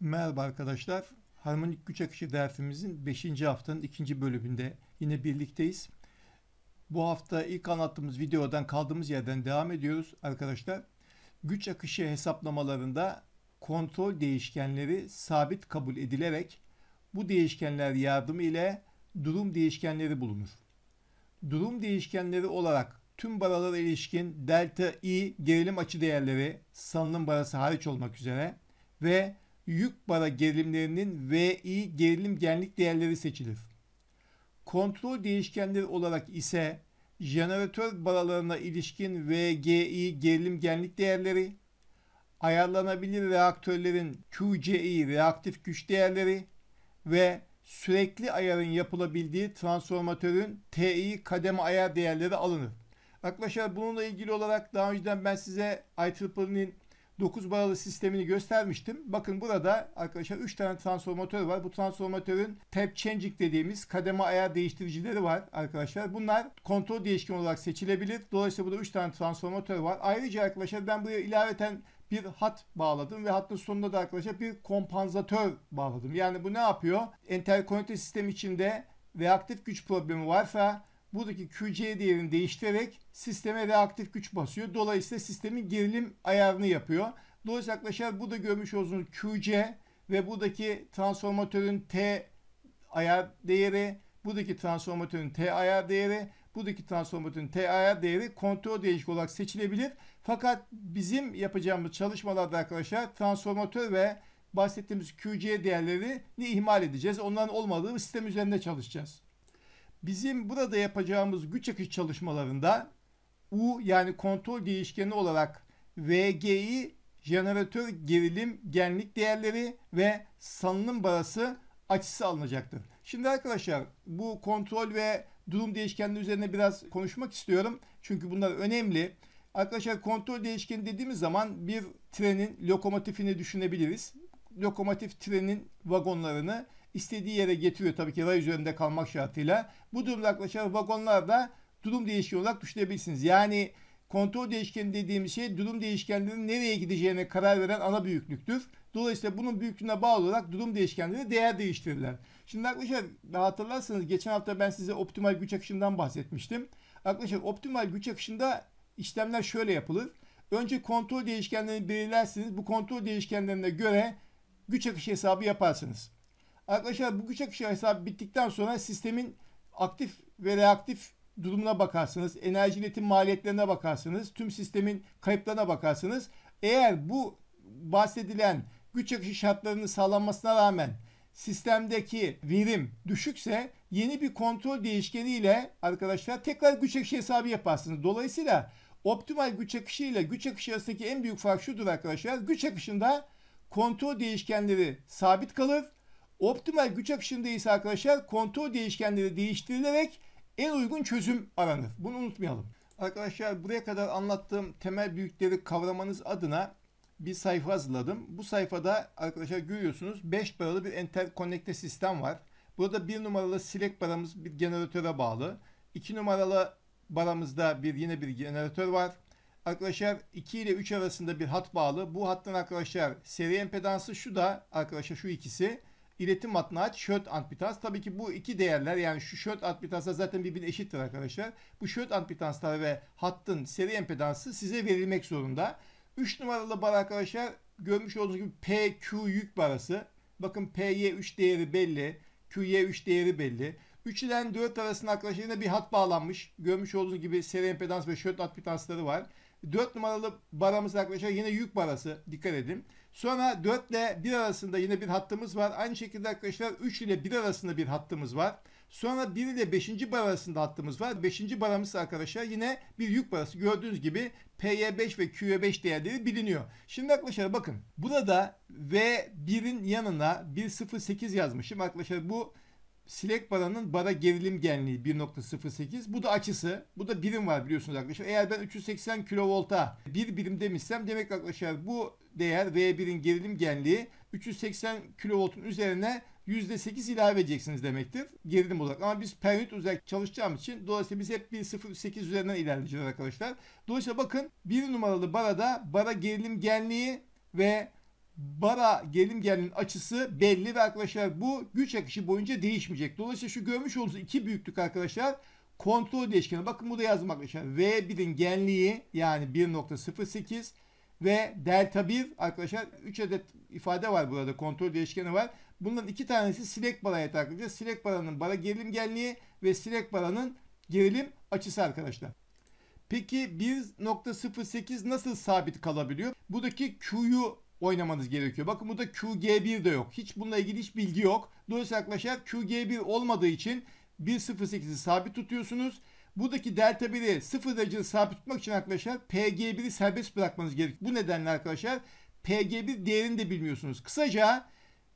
Merhaba arkadaşlar. Harmonik güç akışı dersimizin 5. haftanın 2. bölümünde yine birlikteyiz. Bu hafta ilk anlattığımız videodan kaldığımız yerden devam ediyoruz arkadaşlar. Güç akışı hesaplamalarında kontrol değişkenleri sabit kabul edilerek bu değişkenler yardımı ile durum değişkenleri bulunur. Durum değişkenleri olarak tüm baralara ilişkin delta i gerilim açı değerleri salınım barası hariç olmak üzere ve yük bara gerilimlerinin VI gerilim genlik değerleri seçilir. Kontrol değişkenleri olarak ise jeneratör baralarına ilişkin VGI gerilim genlik değerleri, ayarlanabilir reaktörlerin QCI reaktif güç değerleri ve sürekli ayarın yapılabildiği transformatörün TI kademe ayar değerleri alınır. Arkadaşlar bununla ilgili olarak daha önceden ben size IEEE'nin 9 bağlı sistemini göstermiştim. Bakın burada arkadaşlar 3 tane transformatör var. Bu transformatörün tap changing dediğimiz kademe ayar değiştiricileri var arkadaşlar. Bunlar kontrol değişken olarak seçilebilir. Dolayısıyla burada 3 tane transformatör var. Ayrıca arkadaşlar ben buraya ilaveten bir hat bağladım ve hattın sonunda da arkadaşlar bir kompansatör bağladım. Yani bu ne yapıyor? Enterkonekte sistem içinde reaktif güç problemi varsa buradaki QC değerini değiştirerek sisteme reaktif güç basıyor. Dolayısıyla sistemin gerilim ayarını yapıyor. Dolayısıyla arkadaşlar burada görmüş olduğunuz QC ve buradaki transformatörün T ayar değeri, buradaki transformatörün T ayar değeri, buradaki transformatörün T ayar değeri kontrol değişik olarak seçilebilir. Fakat bizim yapacağımız çalışmalarda arkadaşlar transformatör ve bahsettiğimiz QC değerlerini ihmal edeceğiz. Onların olmadığı sistem üzerinde çalışacağız. Bizim burada yapacağımız güç akış çalışmalarında U yani kontrol değişkeni olarak VG'yi jeneratör gerilim genlik değerleri ve salınım barası açısı alınacaktır. Şimdi arkadaşlar bu kontrol ve durum değişkenleri üzerine biraz konuşmak istiyorum. Çünkü bunlar önemli. Arkadaşlar kontrol değişkeni dediğimiz zaman bir trenin lokomotifini düşünebiliriz. Lokomotif trenin vagonlarını istediği yere getiriyor tabii ki ray üzerinde kalmak şartıyla. Bu durumda yaklaşan vagonlarda durum değişkeni olarak düşünebilirsiniz. Yani kontrol değişkeni dediğimiz şey durum değişkenlerinin nereye gideceğine karar veren ana büyüklüktür. Dolayısıyla bunun büyüklüğüne bağlı olarak durum değişkenleri değer değiştirirler. Şimdi arkadaşlar hatırlarsanız geçen hafta ben size optimal güç akışından bahsetmiştim. Arkadaşlar optimal güç akışında işlemler şöyle yapılır. Önce kontrol değişkenlerini belirlersiniz. Bu kontrol değişkenlerine göre güç akışı hesabı yaparsınız. Arkadaşlar bu güç akışı hesabı bittikten sonra sistemin aktif ve reaktif durumuna bakarsınız. Enerji iletim maliyetlerine bakarsınız. Tüm sistemin kayıplarına bakarsınız. Eğer bu bahsedilen güç akışı şartlarının sağlanmasına rağmen sistemdeki verim düşükse yeni bir kontrol değişkeniyle arkadaşlar tekrar güç akışı hesabı yaparsınız. Dolayısıyla optimal güç akışı ile güç akışı arasındaki en büyük fark şudur arkadaşlar. Güç akışında kontrol değişkenleri sabit kalır Optimal güç akışında ise arkadaşlar kontrol değişkenleri değiştirilerek en uygun çözüm aranır. Bunu unutmayalım. Arkadaşlar buraya kadar anlattığım temel büyükleri kavramanız adına bir sayfa hazırladım. Bu sayfada arkadaşlar görüyorsunuz 5 paralı bir interconnecte sistem var. Burada 1 numaralı silek baramız bir generatöre bağlı. 2 numaralı baramızda bir yine bir generatör var. Arkadaşlar 2 ile 3 arasında bir hat bağlı. Bu hattın arkadaşlar seri empedansı şu da arkadaşlar şu ikisi iletim matını aç, şöt antbitans. Tabii ki bu iki değerler yani şu şöt antbitanslar zaten birbirine eşittir arkadaşlar. Bu şöt antbitanslar ve hattın seri empedansı size verilmek zorunda. 3 numaralı bar arkadaşlar görmüş olduğunuz gibi PQ yük barası. Bakın PY3 değeri belli. QY3 değeri belli. 3 ile 4 arasında arkadaşlar yine bir hat bağlanmış. Görmüş olduğunuz gibi seri impedans ve şöt adpitansları var. 4 numaralı baramız arkadaşlar yine yük barası. Dikkat edin. Sonra 4 ile 1 arasında yine bir hattımız var. Aynı şekilde arkadaşlar 3 ile 1 arasında bir hattımız var. Sonra 1 ile 5. bar arasında hattımız var. 5. baramız arkadaşlar yine bir yük barası. Gördüğünüz gibi PY5 ve QY5 değerleri biliniyor. Şimdi arkadaşlar bakın burada V1'in yanına 108 yazmışım. Arkadaşlar bu Slack baranın bara gerilim genliği 1.08. Bu da açısı. Bu da birim var biliyorsunuz arkadaşlar. Eğer ben 380 kilovolta bir birim demişsem demek arkadaşlar bu değer V1'in gerilim genliği 380 kilovoltun üzerine %8 ilave edeceksiniz demektir gerilim olarak. Ama biz periyot olarak çalışacağım için dolayısıyla biz hep 1.08 üzerinden ilerleyeceğiz arkadaşlar. Dolayısıyla bakın bir numaralı barada bara gerilim genliği ve bara gelim gelinin açısı belli ve arkadaşlar bu güç akışı boyunca değişmeyecek. Dolayısıyla şu görmüş olduğunuz iki büyüklük arkadaşlar kontrol değişkeni. Bakın burada yazdım arkadaşlar. V1'in genliği yani 1.08 ve delta 1 arkadaşlar 3 adet ifade var burada kontrol değişkeni var. Bunların iki tanesi silek baraya takılacağız. Silek baranın bara gerilim genliği ve silek baranın gerilim açısı arkadaşlar. Peki 1.08 nasıl sabit kalabiliyor? Buradaki Q'yu oynamanız gerekiyor. Bakın burada QG1 de yok. Hiç bununla ilgili hiç bilgi yok. Dolayısıyla arkadaşlar QG1 olmadığı için 1.08'i sabit tutuyorsunuz. Buradaki delta 1'i 0 derecede sabit tutmak için arkadaşlar PG1'i serbest bırakmanız gerekiyor. Bu nedenle arkadaşlar PG1 değerini de bilmiyorsunuz. Kısaca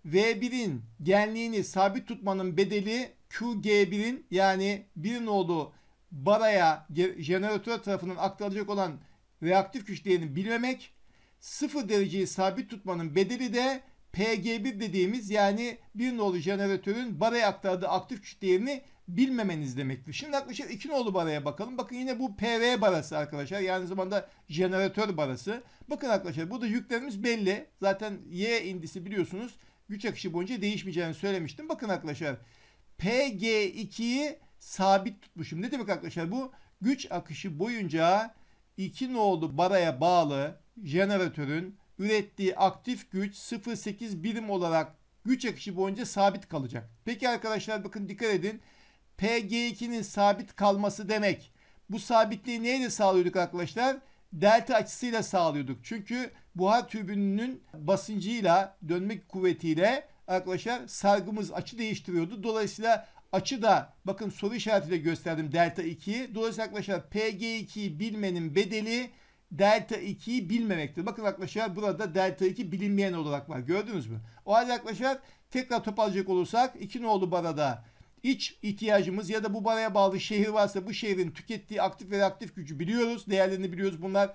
V1'in genliğini sabit tutmanın bedeli QG1'in yani 1'in olduğu baraya jeneratöre tarafından aktarılacak olan reaktif güç değerini bilmemek sıfır dereceyi sabit tutmanın bedeli de PG1 dediğimiz yani bir nolu jeneratörün baraya aktardığı aktif güç değerini bilmemeniz demektir. Şimdi arkadaşlar iki nolu baraya bakalım. Bakın yine bu PV barası arkadaşlar. Yani zamanda jeneratör barası. Bakın arkadaşlar burada yüklerimiz belli. Zaten Y indisi biliyorsunuz güç akışı boyunca değişmeyeceğini söylemiştim. Bakın arkadaşlar PG2'yi sabit tutmuşum. Ne demek arkadaşlar bu? Güç akışı boyunca iki nolu baraya bağlı jeneratörün ürettiği aktif güç 0.8 birim olarak güç akışı boyunca sabit kalacak. Peki arkadaşlar bakın dikkat edin. PG2'nin sabit kalması demek. Bu sabitliği neyle sağlıyorduk arkadaşlar? Delta açısıyla sağlıyorduk. Çünkü buhar türbününün basıncıyla, dönme kuvvetiyle arkadaşlar sargımız açı değiştiriyordu. Dolayısıyla açı da bakın soru işaretiyle gösterdim delta 2'yi. Dolayısıyla arkadaşlar PG2'yi bilmenin bedeli delta 2'yi bilmemektir. Bakın arkadaşlar burada delta 2 bilinmeyen olarak var. Gördünüz mü? O halde arkadaşlar tekrar toparlayacak olursak 2 nolu barada iç ihtiyacımız ya da bu baraya bağlı şehir varsa bu şehrin tükettiği aktif ve reaktif gücü biliyoruz. Değerlerini biliyoruz. Bunlar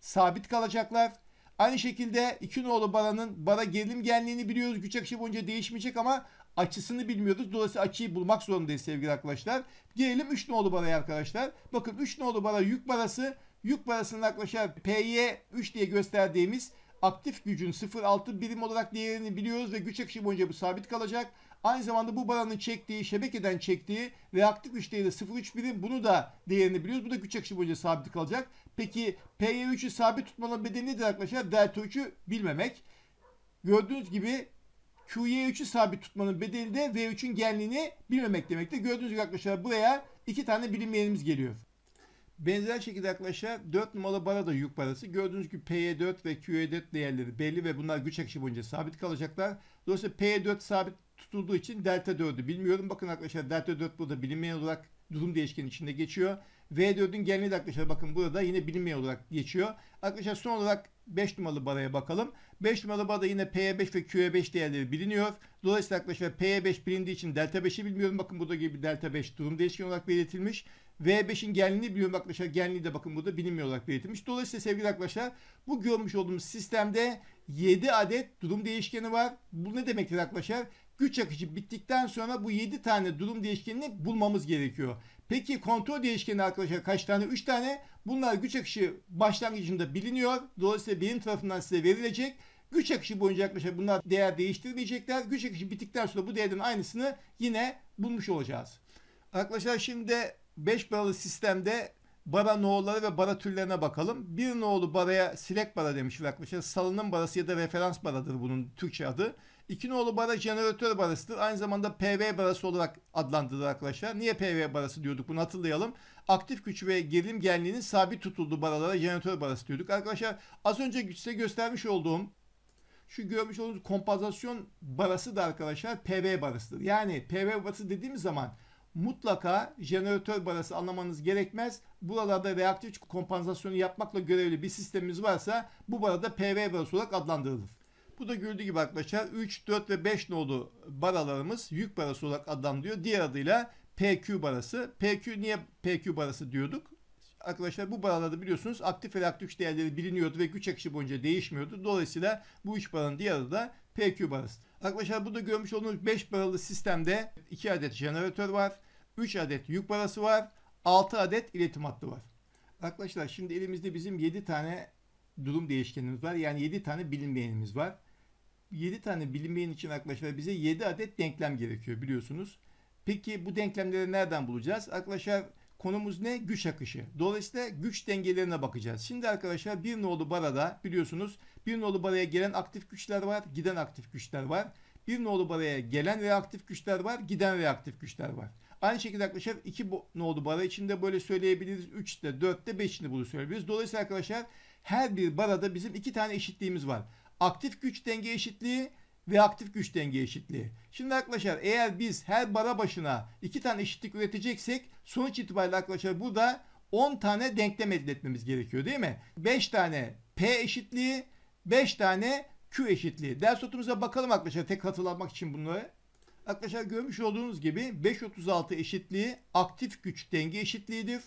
sabit kalacaklar. Aynı şekilde 2 nolu baranın bara gerilim genliğini biliyoruz. Güç akışı boyunca değişmeyecek ama açısını bilmiyoruz. Dolayısıyla açıyı bulmak zorundayız sevgili arkadaşlar. Gelelim 3 nolu baraya arkadaşlar. Bakın 3 nolu bara yük barası Yük parasının yaklaşa PY 3 diye gösterdiğimiz aktif gücün 0.6 birim olarak değerini biliyoruz ve güç akışı boyunca bu sabit kalacak. Aynı zamanda bu baranın çektiği, şebekeden çektiği reaktif güç değeri 0.3 birim bunu da değerini biliyoruz. Bu da güç akışı boyunca sabit kalacak. Peki PY3'ü sabit tutmanın bedeni nedir arkadaşlar? Delta 3'ü bilmemek. Gördüğünüz gibi QY3'ü sabit tutmanın bedeli de V3'ün genliğini bilmemek demektir. Gördüğünüz gibi arkadaşlar buraya iki tane bilinmeyenimiz geliyor. Benzer şekilde arkadaşlar 4 numaralı bara da yük parası. Gördüğünüz gibi PY4 e ve QY4 e değerleri belli ve bunlar güç akışı boyunca sabit kalacaklar. Dolayısıyla PY4 e sabit tutulduğu için delta 4'ü bilmiyorum. Bakın arkadaşlar delta 4 burada bilinmeyen olarak durum değişkeni içinde geçiyor. V4'ün genliği de arkadaşlar bakın burada yine bilinmeyen olarak geçiyor. Arkadaşlar son olarak 5 numaralı baraya bakalım. 5 numaralı barada yine P5 ve Q5 değerleri biliniyor. Dolayısıyla arkadaşlar P5 bilindiği için delta 5'i bilmiyorum. Bakın burada gibi delta 5 durum değişkeni olarak belirtilmiş. V5'in genliğini biliyorum arkadaşlar. Genliği de bakın burada bilinmiyor olarak belirtilmiş. Dolayısıyla sevgili arkadaşlar bu görmüş olduğumuz sistemde 7 adet durum değişkeni var. Bu ne demektir arkadaşlar? Güç akışı bittikten sonra bu 7 tane durum değişkenini bulmamız gerekiyor. Peki kontrol değişkeni arkadaşlar kaç tane? 3 tane. Bunlar güç akışı başlangıcında biliniyor. Dolayısıyla benim tarafından size verilecek. Güç akışı boyunca arkadaşlar bunlar değer değiştirmeyecekler. Güç akışı bittikten sonra bu değerden aynısını yine bulmuş olacağız. Arkadaşlar şimdi 5 baralı sistemde bara no'ları ve bara türlerine bakalım. Bir no'lu baraya silek bara demiş arkadaşlar. Salının barası ya da referans baradır bunun Türkçe adı. İki no'lu bara jeneratör barasıdır. Aynı zamanda PV barası olarak adlandırılır arkadaşlar. Niye PV barası diyorduk bunu hatırlayalım. Aktif güç ve gerilim genliğinin sabit tutulduğu baralara jeneratör barası diyorduk. Arkadaşlar az önce size göstermiş olduğum şu görmüş olduğunuz kompazasyon barası da arkadaşlar PV barasıdır. Yani PV barası dediğimiz zaman mutlaka jeneratör barası anlamanız gerekmez. Buralarda reaktif kompansasyonu yapmakla görevli bir sistemimiz varsa bu barada PV barası olarak adlandırılır. Bu da gördüğü gibi arkadaşlar 3, 4 ve 5 nolu baralarımız yük barası olarak adlandırıyor. Diğer adıyla PQ barası. PQ niye PQ barası diyorduk? Arkadaşlar bu baralarda biliyorsunuz aktif ve reaktif değerleri biliniyordu ve güç akışı boyunca değişmiyordu. Dolayısıyla bu üç baranın diğer adı da PQ barası. Arkadaşlar burada görmüş olduğunuz 5 baralı sistemde 2 adet jeneratör var. 3 adet yük barası var. 6 adet iletim hattı var. Arkadaşlar şimdi elimizde bizim 7 tane durum değişkenimiz var. Yani 7 tane bilinmeyenimiz var. 7 tane bilinmeyen için arkadaşlar bize 7 adet denklem gerekiyor biliyorsunuz. Peki bu denklemleri nereden bulacağız? Arkadaşlar konumuz ne? Güç akışı. Dolayısıyla güç dengelerine bakacağız. Şimdi arkadaşlar bir nolu barada biliyorsunuz bir nolu baraya gelen aktif güçler var, giden aktif güçler var. Bir nolu baraya gelen reaktif güçler var, giden reaktif güçler var. Aynı şekilde arkadaşlar iki nolu bara içinde böyle söyleyebiliriz. üçte dörtte 5'inde bunu söyleyebiliriz. Dolayısıyla arkadaşlar her bir barada bizim iki tane eşitliğimiz var. Aktif güç denge eşitliği ve aktif güç denge eşitliği. Şimdi arkadaşlar eğer biz her bara başına iki tane eşitlik üreteceksek sonuç itibariyle arkadaşlar burada 10 tane denklem elde etmemiz gerekiyor değil mi? 5 tane P eşitliği, 5 tane Q eşitliği. Ders notumuza bakalım arkadaşlar tek hatırlamak için bunları. Arkadaşlar görmüş olduğunuz gibi 536 eşitliği aktif güç denge eşitliğidir.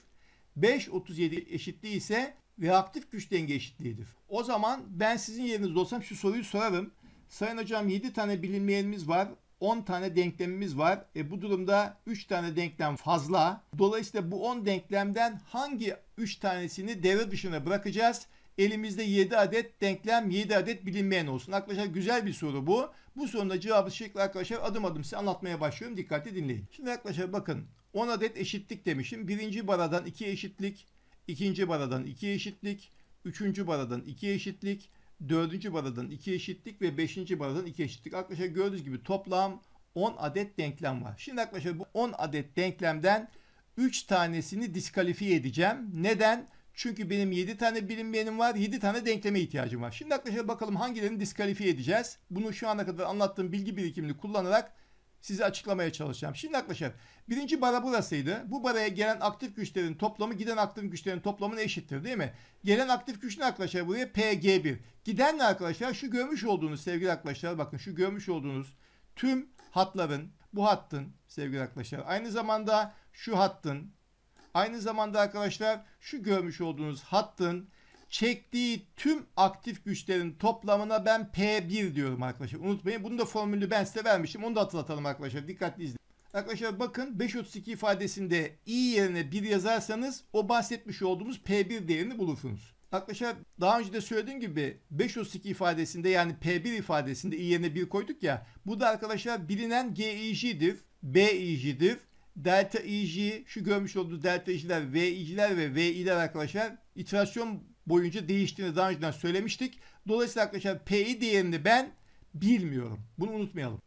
537 eşitliği ise reaktif güç denge eşitliğidir. O zaman ben sizin yerinizde olsam şu soruyu sorarım. Sayın hocam 7 tane bilinmeyenimiz var. 10 tane denklemimiz var. E bu durumda 3 tane denklem fazla. Dolayısıyla bu 10 denklemden hangi 3 tanesini devre dışına bırakacağız? Elimizde 7 adet denklem, 7 adet bilinmeyen olsun. Arkadaşlar güzel bir soru bu. Bu sorunun cevabı şekli arkadaşlar adım adım size anlatmaya başlıyorum. Dikkatli dinleyin. Şimdi arkadaşlar bakın 10 adet eşitlik demişim. Birinci baradan 2 eşitlik, ikinci baradan 2 eşitlik, üçüncü baradan 2 eşitlik, dördüncü baradan iki eşitlik ve beşinci baradan iki eşitlik. Arkadaşlar gördüğünüz gibi toplam 10 adet denklem var. Şimdi arkadaşlar bu 10 adet denklemden 3 tanesini diskalifiye edeceğim. Neden? Çünkü benim 7 tane bilinmeyenim var. 7 tane denkleme ihtiyacım var. Şimdi arkadaşlar bakalım hangilerini diskalifiye edeceğiz. Bunu şu ana kadar anlattığım bilgi birikimini kullanarak size açıklamaya çalışacağım. Şimdi arkadaşlar birinci bara burasıydı. Bu baraya gelen aktif güçlerin toplamı giden aktif güçlerin toplamına eşittir değil mi? Gelen aktif güç ne arkadaşlar buraya PG1. Giden ne arkadaşlar şu görmüş olduğunuz sevgili arkadaşlar bakın şu görmüş olduğunuz tüm hatların bu hattın sevgili arkadaşlar aynı zamanda şu hattın aynı zamanda arkadaşlar şu görmüş olduğunuz hattın çektiği tüm aktif güçlerin toplamına ben P1 diyorum arkadaşlar. Unutmayın bunu da formülü ben size vermişim Onu da hatırlatalım arkadaşlar. Dikkatli izleyin. Arkadaşlar bakın 532 ifadesinde i yerine 1 yazarsanız o bahsetmiş olduğumuz P1 değerini bulursunuz. Arkadaşlar daha önce de söylediğim gibi 532 ifadesinde yani P1 ifadesinde i yerine 1 koyduk ya. Bu da arkadaşlar bilinen GIJ'dir, BIJ'dir, delta IJ şu görmüş olduğu delta IJ'ler, VI'ler ve VI'ler arkadaşlar iterasyon boyunca değiştiğini daha önceden söylemiştik. Dolayısıyla arkadaşlar P'yi değerini ben bilmiyorum. Bunu unutmayalım.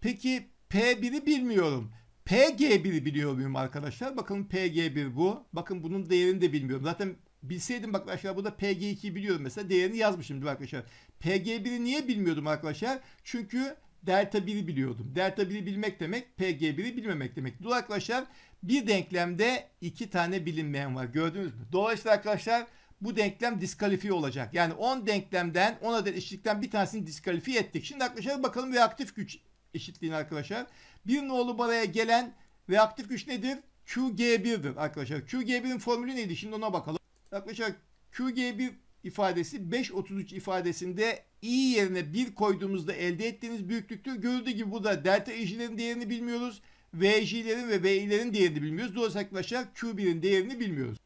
Peki P1'i bilmiyorum. PG1'i biliyor muyum arkadaşlar? Bakın PG1 bu. Bakın bunun değerini de bilmiyorum. Zaten bilseydim arkadaşlar burada PG2'yi biliyorum mesela değerini yazmışım değil mi arkadaşlar? PG1'i niye bilmiyordum arkadaşlar? Çünkü delta 1'i biliyordum. Delta 1'i bilmek demek PG1'i bilmemek demek. Dolayısıyla arkadaşlar bir denklemde iki tane bilinmeyen var. Gördünüz mü? Dolayısıyla arkadaşlar bu denklem diskalifiye olacak. Yani 10 denklemden 10 adet eşitlikten bir tanesini diskalifiye ettik. Şimdi arkadaşlar bakalım reaktif güç eşitliğini arkadaşlar. Bir nolu baraya gelen reaktif güç nedir? QG1'dir arkadaşlar. QG1'in formülü neydi? Şimdi ona bakalım. Arkadaşlar QG1 ifadesi 5.33 ifadesinde i yerine 1 koyduğumuzda elde ettiğiniz büyüklüktür. Görüldüğü gibi burada delta ej'lerin değerini bilmiyoruz. VJ'lerin ve VI'lerin değerini bilmiyoruz. Dolayısıyla arkadaşlar Q1'in değerini bilmiyoruz.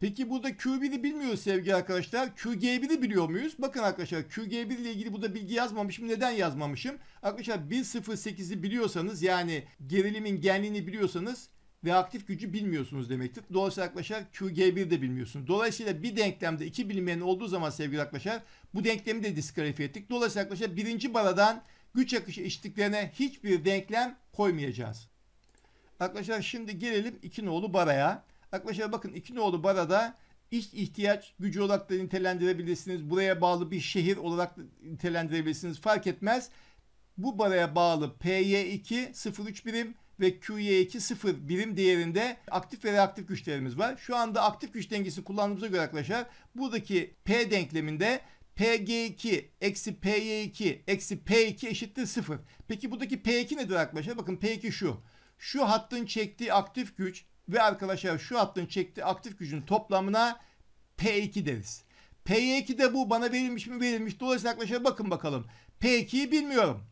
Peki burada Q1'i bilmiyoruz sevgili arkadaşlar. QG1'i biliyor muyuz? Bakın arkadaşlar QG1 ile ilgili burada bilgi yazmamışım. Neden yazmamışım? Arkadaşlar 1.08'i biliyorsanız yani gerilimin genliğini biliyorsanız reaktif gücü bilmiyorsunuz demektir. Dolayısıyla arkadaşlar QG1 de bilmiyorsunuz. Dolayısıyla bir denklemde iki bilmeyen olduğu zaman sevgili arkadaşlar bu denklemi de diskalifiye ettik. Dolayısıyla arkadaşlar birinci baradan güç akışı eşitliklerine hiçbir denklem koymayacağız. Arkadaşlar şimdi gelelim iki nolu baraya. Arkadaşlar bakın iki nolu barada iç ihtiyaç gücü olarak da nitelendirebilirsiniz. Buraya bağlı bir şehir olarak da nitelendirebilirsiniz. Fark etmez. Bu baraya bağlı PY2 03 birim ve QY2 0 birim değerinde aktif ve reaktif güçlerimiz var. Şu anda aktif güç dengesini kullandığımıza göre arkadaşlar buradaki P denkleminde PG2 eksi PY2 eksi P2 eşittir 0. Peki buradaki P2 nedir arkadaşlar? Bakın P2 şu. Şu hattın çektiği aktif güç ve arkadaşlar şu hattın çektiği aktif gücün toplamına P2 deriz. p 2 de bu bana verilmiş mi verilmiş. Dolayısıyla arkadaşlar bakın bakalım. P2'yi bilmiyorum.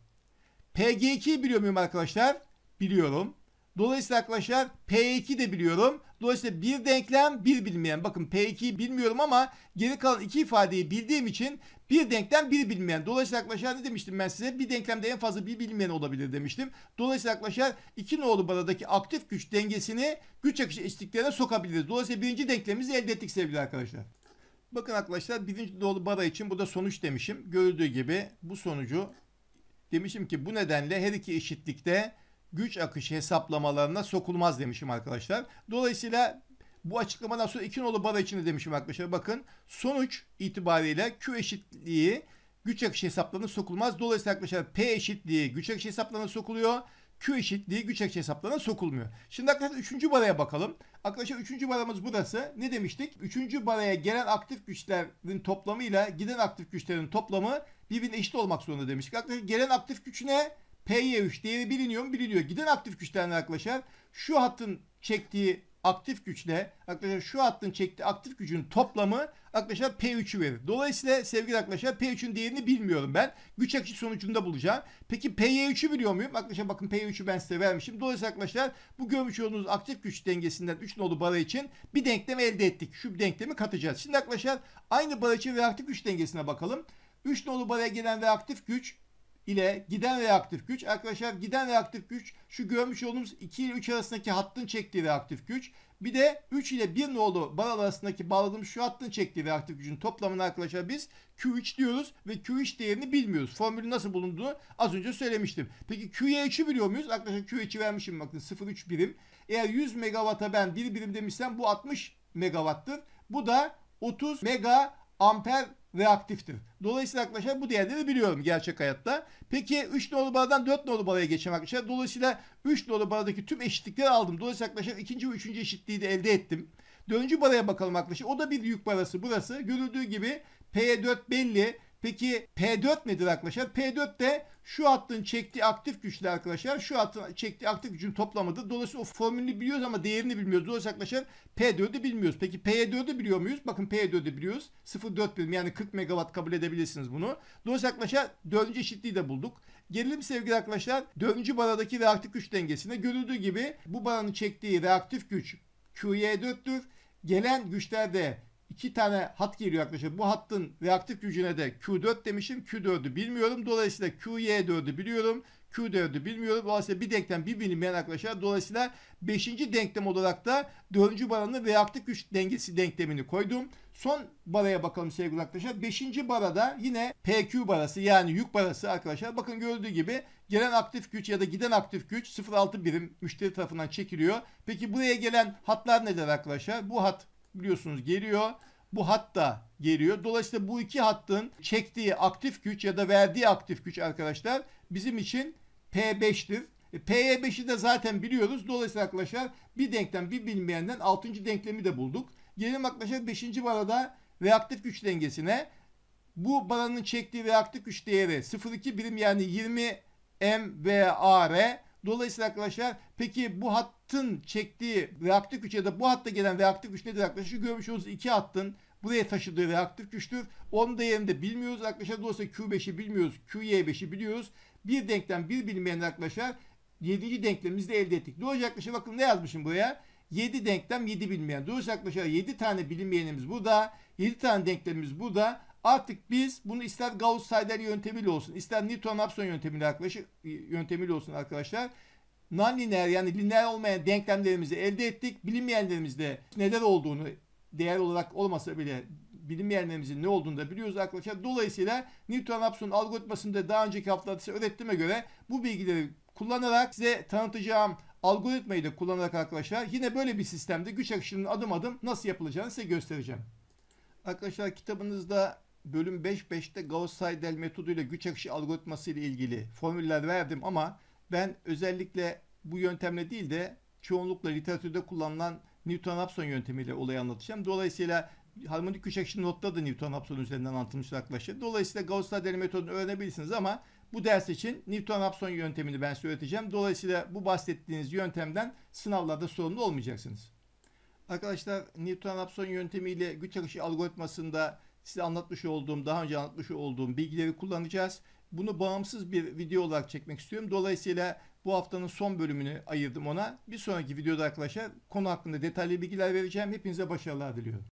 PG2'yi biliyor muyum arkadaşlar? Biliyorum. Dolayısıyla arkadaşlar P2 de biliyorum. Dolayısıyla bir denklem bir bilmeyen. Bakın P2'yi bilmiyorum ama geri kalan iki ifadeyi bildiğim için bir denklem bir bilmeyen. Dolayısıyla arkadaşlar ne demiştim ben size? Bir denklemde en fazla bir bilmeyen olabilir demiştim. Dolayısıyla arkadaşlar iki nolu baradaki aktif güç dengesini güç akışı eşitliklerine sokabiliriz. Dolayısıyla birinci denklemimizi elde ettik sevgili arkadaşlar. Bakın arkadaşlar birinci nolu bara için burada sonuç demişim. Görüldüğü gibi bu sonucu demişim ki bu nedenle her iki eşitlikte güç akışı hesaplamalarına sokulmaz demişim arkadaşlar. Dolayısıyla bu açıklamadan sonra iki nolu bara içinde demişim arkadaşlar. Bakın sonuç itibariyle Q eşitliği güç akışı hesaplarına sokulmaz. Dolayısıyla arkadaşlar P eşitliği güç akışı hesaplarına sokuluyor. Q eşitliği güç akışı hesaplarına sokulmuyor. Şimdi arkadaşlar üçüncü baraya bakalım. Arkadaşlar üçüncü baramız burası. Ne demiştik? Üçüncü baraya gelen aktif güçlerin toplamıyla giden aktif güçlerin toplamı birbirine eşit olmak zorunda demiştik. Arkadaşlar gelen aktif güç ne? PY3 değeri biliniyor mu? Biliniyor. Giden aktif güçten arkadaşlar şu hattın çektiği aktif güçle arkadaşlar şu hattın çektiği aktif gücün toplamı arkadaşlar P3'ü verir. Dolayısıyla sevgili arkadaşlar P3'ün değerini bilmiyorum ben. Güç akışı sonucunda bulacağım. Peki PY3'ü biliyor muyum? Arkadaşlar bakın P3'ü ben size vermişim. Dolayısıyla arkadaşlar bu görmüş olduğunuz aktif güç dengesinden 3 nolu bara için bir denklem elde ettik. Şu denklemi katacağız. Şimdi arkadaşlar aynı bara için reaktif güç dengesine bakalım. 3 nolu bara gelen reaktif güç ile giden reaktif güç. Arkadaşlar giden reaktif güç şu görmüş olduğumuz 2 ile 3 arasındaki hattın çektiği reaktif güç. Bir de 3 ile 1 nolu baral arasındaki bağladığımız şu hattın çektiği reaktif gücün toplamını arkadaşlar biz Q3 diyoruz ve Q3 değerini bilmiyoruz. Formülün nasıl bulunduğunu az önce söylemiştim. Peki QY3'ü biliyor muyuz? Arkadaşlar Q3'ü vermişim bakın 0,3 birim. Eğer 100 megawata ben 1 birim demişsem bu 60 megawattır. Bu da 30 mega amper reaktiftir. Dolayısıyla arkadaşlar bu değerleri biliyorum gerçek hayatta. Peki 3 nolu baradan 4 nolu baraya geçeceğim arkadaşlar. Dolayısıyla 3 nolu baradaki tüm eşitlikleri aldım. Dolayısıyla arkadaşlar ikinci ve üçüncü eşitliği de elde ettim. Döncü baraya bakalım arkadaşlar. O da bir yük barası burası. Görüldüğü gibi P4 belli. Peki P4 nedir arkadaşlar? P4 de şu hattın çektiği aktif güçle arkadaşlar. Şu hattın çektiği aktif gücün toplamıdır. Dolayısıyla o formülünü biliyoruz ama değerini bilmiyoruz. Dolayısıyla arkadaşlar P4'ü bilmiyoruz. Peki P4'ü biliyor muyuz? Bakın P4'ü biliyoruz. 0.4 birim yani 40 megawatt kabul edebilirsiniz bunu. Dolayısıyla arkadaşlar 4. eşitliği de bulduk. Gelelim sevgili arkadaşlar 4. baradaki reaktif güç dengesine. Görüldüğü gibi bu baranın çektiği reaktif güç QY4'tür. Gelen güçler de iki tane hat geliyor yaklaşık. Bu hattın reaktif gücüne de Q4 demişim. Q4'ü bilmiyorum. Dolayısıyla QY4'ü biliyorum. Q4'ü bilmiyorum. Dolayısıyla bir denklem bir bilinmeyen arkadaşlar. Dolayısıyla 5. denklem olarak da 4. baranın reaktif güç dengesi denklemini koydum. Son baraya bakalım sevgili arkadaşlar. 5. barada yine PQ barası yani yük barası arkadaşlar. Bakın gördüğü gibi gelen aktif güç ya da giden aktif güç 0.6 birim müşteri tarafından çekiliyor. Peki buraya gelen hatlar neler arkadaşlar? Bu hat biliyorsunuz geliyor. Bu hatta geliyor. Dolayısıyla bu iki hattın çektiği aktif güç ya da verdiği aktif güç arkadaşlar bizim için P5'tir. E, P5'i de zaten biliyoruz. Dolayısıyla arkadaşlar bir denklem bir bilmeyenden 6. denklemi de bulduk. Gelelim arkadaşlar 5. barada reaktif güç dengesine. Bu baranın çektiği reaktif güç değeri 0,2 birim yani 20 MVAR Dolayısıyla arkadaşlar peki bu hattın çektiği reaktif güç ya da bu hatta gelen reaktif güç nedir arkadaşlar? Şu görmüş olduğunuz iki hattın buraya taşıdığı reaktif güçtür. Onun değerini de bilmiyoruz arkadaşlar. Dolayısıyla Q5'i bilmiyoruz. QY5'i biliyoruz. Bir denklem bir bilmeyen arkadaşlar 7. denklemimizi de elde ettik. Dolayısıyla arkadaşlar bakın ne yazmışım buraya? 7 denklem 7 bilmeyen. Dolayısıyla arkadaşlar 7 tane bilinmeyenimiz bu da, 7 tane denklemimiz bu da. Artık biz bunu ister Gauss-Seidel yöntemiyle olsun, ister Newton-Raphson yöntemiyle, yaklaşık, e, yöntemiyle olsun arkadaşlar. non yani lineer olmayan denklemlerimizi elde ettik. Bilinmeyenlerimizde neler olduğunu değer olarak olmasa bile bilinmeyenlerimizin ne olduğunu da biliyoruz arkadaşlar. Dolayısıyla Newton-Raphson algoritmasında daha önceki haftalarda size öğrettiğime göre bu bilgileri kullanarak size tanıtacağım algoritmayı da kullanarak arkadaşlar yine böyle bir sistemde güç akışının adım adım nasıl yapılacağını size göstereceğim. Arkadaşlar kitabınızda bölüm 5.5'te Gauss-Seidel metoduyla güç akışı algoritması ile ilgili formüller verdim ama ben özellikle bu yöntemle değil de çoğunlukla literatürde kullanılan Newton-Raphson yöntemiyle olayı anlatacağım. Dolayısıyla harmonik güç akışı notta da Newton-Raphson üzerinden anlatılmış yaklaşır. Dolayısıyla Gauss-Seidel metodunu öğrenebilirsiniz ama bu ders için Newton-Raphson yöntemini ben size öğreteceğim. Dolayısıyla bu bahsettiğiniz yöntemden sınavlarda sorumlu olmayacaksınız. Arkadaşlar Newton-Raphson yöntemiyle güç akışı algoritmasında size anlatmış olduğum, daha önce anlatmış olduğum bilgileri kullanacağız. Bunu bağımsız bir video olarak çekmek istiyorum. Dolayısıyla bu haftanın son bölümünü ayırdım ona. Bir sonraki videoda arkadaşlar konu hakkında detaylı bilgiler vereceğim. Hepinize başarılar diliyorum.